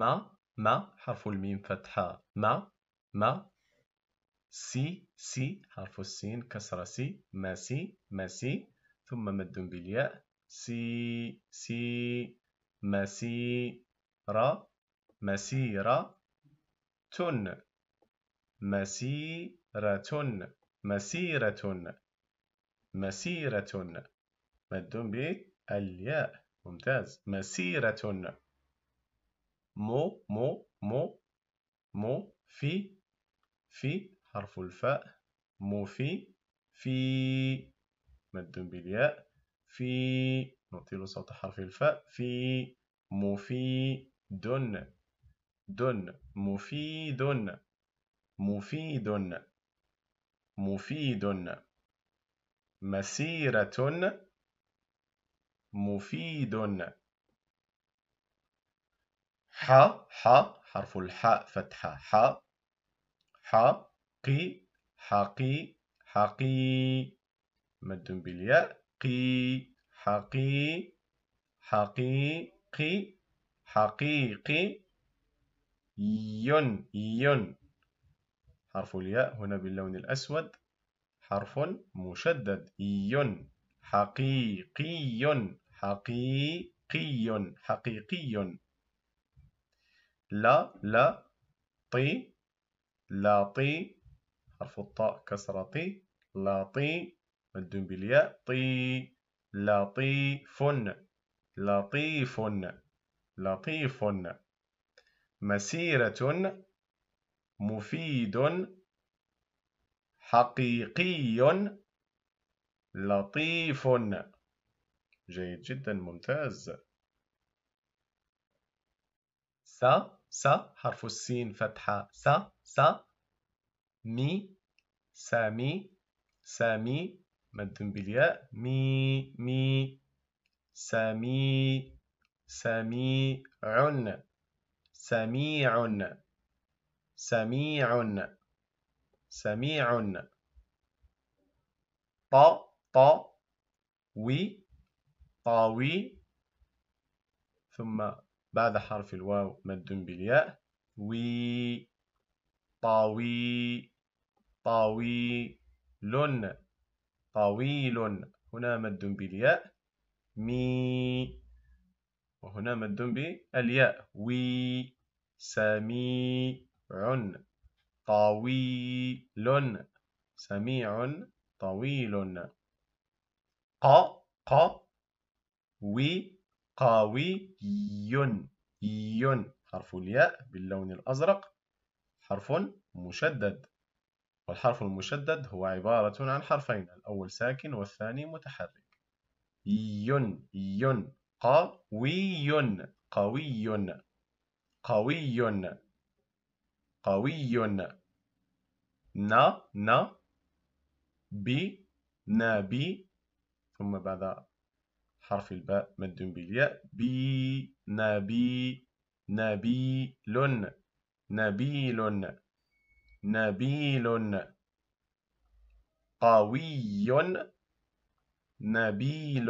ما ما حرف الميم فتحة ما ما سي سي حرف السين كسرة سي ما سي ما سي ثم مد بالياء سي سي مسيرة مسيرة تن مسيرة تن مسيرة تن مسيرة مد بالياء ممتاز مسيرة مو مو مو مو في في حرف الفاء مو في في مد بالياء في نطيل صوت حرف الفاء في مفيد دن مفيد مفيد مفيد مسيرة مفيد ح ح حرف الحاء فتحة ح ح قي حقي حقي مد بالياء قي حقي حقيقي حقيقي ين ين حرف الياء هنا باللون الأسود حرف مشدد ين حقيقي حقيقي حقيقي لا لا طي لاطي حرف الطاء كسرة طي لاطي مدون بالياء طي لطيف لطيف لطيف مسيرة مفيد حقيقي لطيف جيد جدا ممتاز س س حرف السين فتحة س س مي سامي سامي مد بالياء مي مي سامي عن سميع سميع سميع ط ط وي طاوي ثم بعد حرف الواو مد بالياء وي طاوي طويل طويل هنا مد بالياء مي وهنا مد بالياء وي سميع طويل سميع طويل ق ق وي قوي يون حرف الياء باللون الأزرق حرف مشدد والحرف المشدد هو عبارة عن حرفين الأول ساكن والثاني متحرك ين ين قوي قوي قوي قوي نا نا بي بي ثم بعد حرف الباء مد بالياء بي نبي نبيل نبيل نبيل قوي نبيل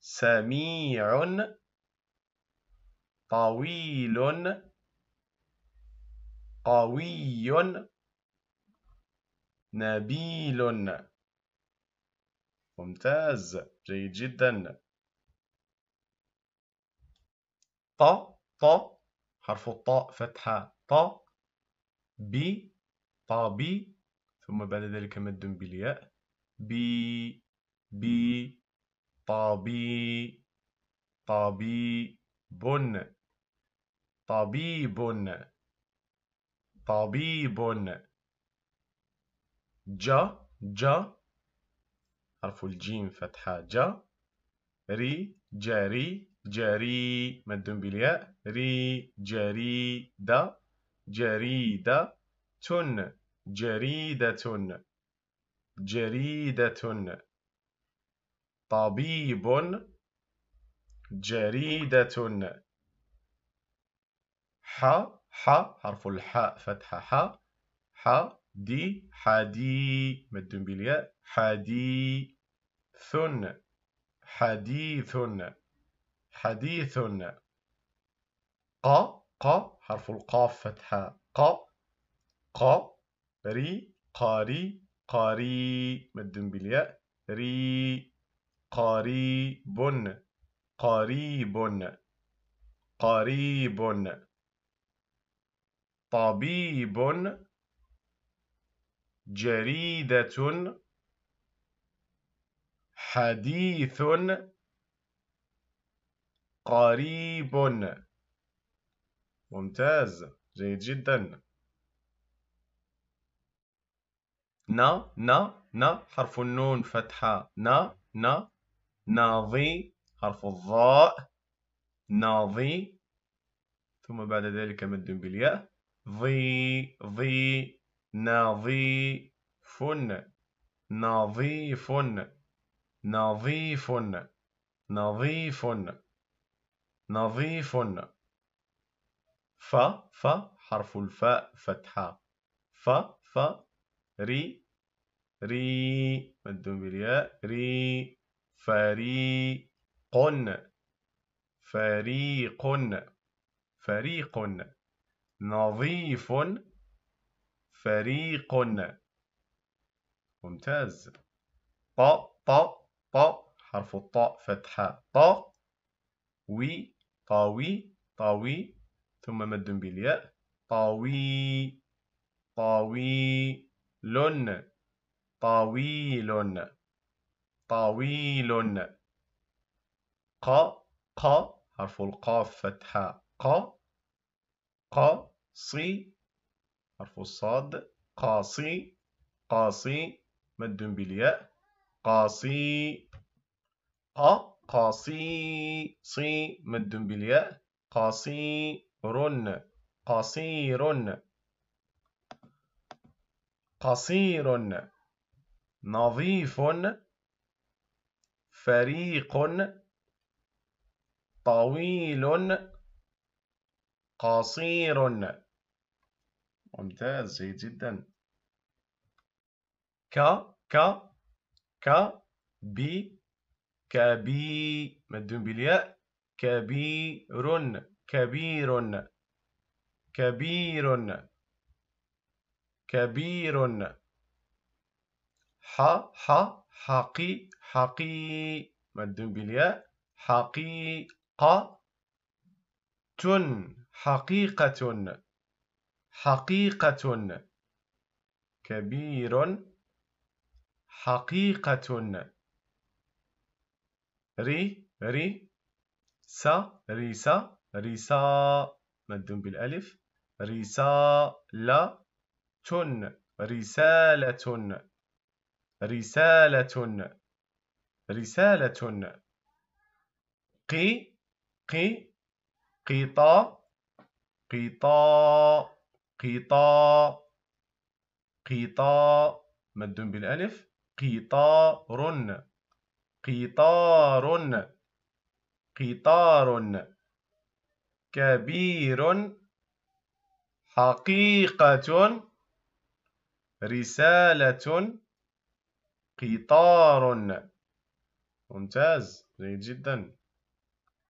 سميع طويل قوي نبيل ممتاز جيد جدا ط ط حرف الطاء فتحة ط ب طابي ثم بعد ذلك مد بالياء بي بي طابي طبيب طبيب طبيب ج ج حرف الجيم فتحة جا ري جاري جاري مد بالياء ري جريدة جريدة تن جريدة جريدة طبيب جريدة ح ح حرف الحاء فتحة ح ح دي حدي مد بالياء حدي حديث حديث حديث ق ق حرف القاف فتحة ق ق ري قاري قاري مد بالياء ري قريب قريب قريب طبيب جريدة حديث قريب ممتاز جيد جدا نا نا نا حرف النون فتحة نا نا ناضي حرف الظاء ناضي ثم بعد ذلك مد بالياء ضي ضي ناضي فن نظيف نظيف نظيف نظيف ف ف حرف الفاء فتحة ف ف ري ري مد بالياء ري فريق فريق فريق نظيف فريق ممتاز ط ط ط حرف الطاء فتحة طا وي طاوي طاوي ثم مد بالياء طاوي طاوي لون طاويل طاويل قا قا حرف القاف فتحة قا قا صي حرف الصاد قاصي قاصي مد بالياء قاصي أ قاصي صي مد بالياء قصير قصير قصير نظيف فريق طويل قصير ممتاز جيد جدا ك ك كا ب كبي مدون بالياء كبير كبير كبير كبير ح ح حقي حقي مدون بالياء حقيقة حقيقة حقيقة كبير حقيقة ري ري سا ريسا ريسا مد بالألف رسالة رسالة رسالة رسالة قي قي قطا قطا قطا قطا مد بالألف قطار قطار قطار كبير حقيقة رسالة قطار ممتاز جيد جدا